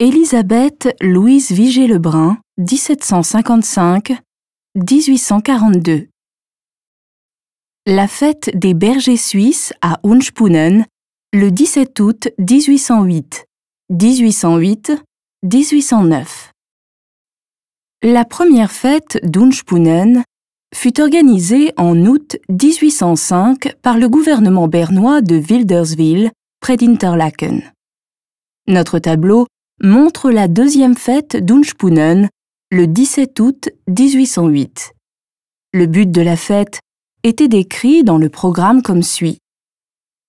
Élisabeth Louise Vigée-Lebrun, 1755-1842. La fête des bergers suisses à Unspunen, le 17 août 1808, 1808-1809. La première fête d'Unspunen fut organisée en août 1805 par le gouvernement bernois de Wilderswil, près d'Interlaken. Notre tableau montre la deuxième fête d'Unspunen le 17 août 1808. Le but de la fête était décrit dans le programme comme suit.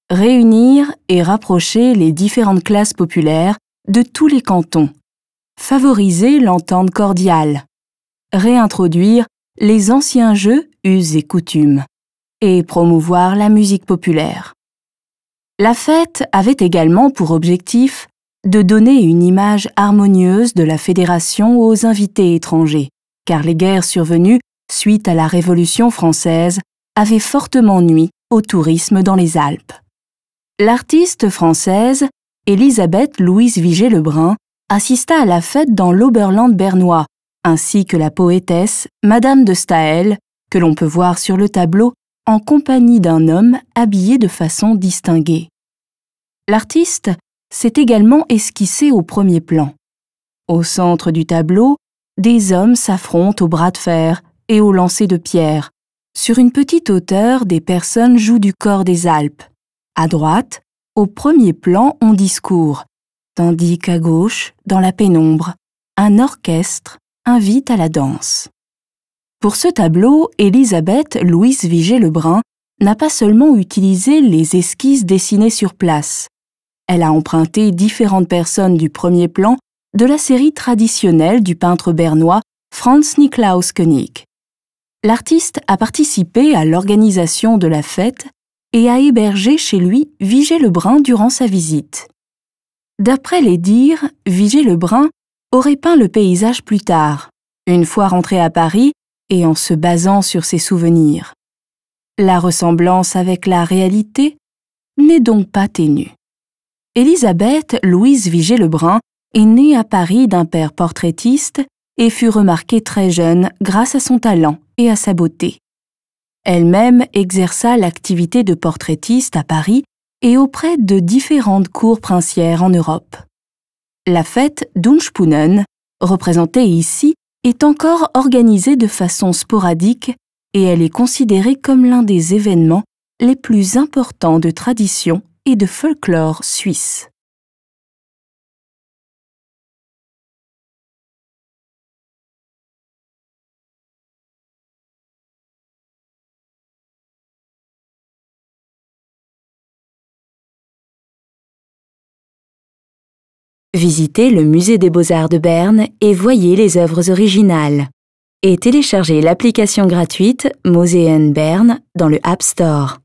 Réunir et rapprocher les différentes classes populaires de tous les cantons, favoriser l'entente cordiale, réintroduire les anciens jeux, us et coutumes, et promouvoir la musique populaire. La fête avait également pour objectif de donner une image harmonieuse de la Fédération aux invités étrangers, car les guerres survenues suite à la Révolution française avaient fortement nui au tourisme dans les Alpes. L'artiste française, Elisabeth Louise Vigée-Lebrun, assista à la fête dans l'Oberland bernois, ainsi que la poétesse Madame de Staël, que l'on peut voir sur le tableau en compagnie d'un homme habillé de façon distinguée. L'artiste s'est également esquissé au premier plan. Au centre du tableau, des hommes s'affrontent au bras de fer et au lancer de pierre. Sur une petite hauteur, des personnes jouent du corps des Alpes. À droite, au premier plan, on discourt, tandis qu'à gauche, dans la pénombre, un orchestre invite à la danse. Pour ce tableau, Elisabeth Louise Vigée-Lebrun n'a pas seulement utilisé les esquisses dessinées sur place, elle a emprunté différentes personnes du premier plan de la série traditionnelle du peintre bernois Franz Niklaus König. L'artiste a participé à l'organisation de la fête et a hébergé chez lui Vigée Lebrun durant sa visite. D'après les dires, Vigée Lebrun aurait peint le paysage plus tard, une fois rentré à Paris et en se basant sur ses souvenirs. La ressemblance avec la réalité n'est donc pas ténue. Élisabeth Louise Vigée-Lebrun est née à Paris d'un père portraitiste et fut remarquée très jeune grâce à son talent et à sa beauté. Elle-même exerça l'activité de portraitiste à Paris et auprès de différentes cours princières en Europe. La fête d'Unspunen, représentée ici, est encore organisée de façon sporadique et elle est considérée comme l'un des événements les plus importants de tradition et de folklore suisse. Visitez le musée des beaux-arts de Berne et voyez les œuvres originales. Et téléchargez l'application gratuite Moseen Berne dans le App Store.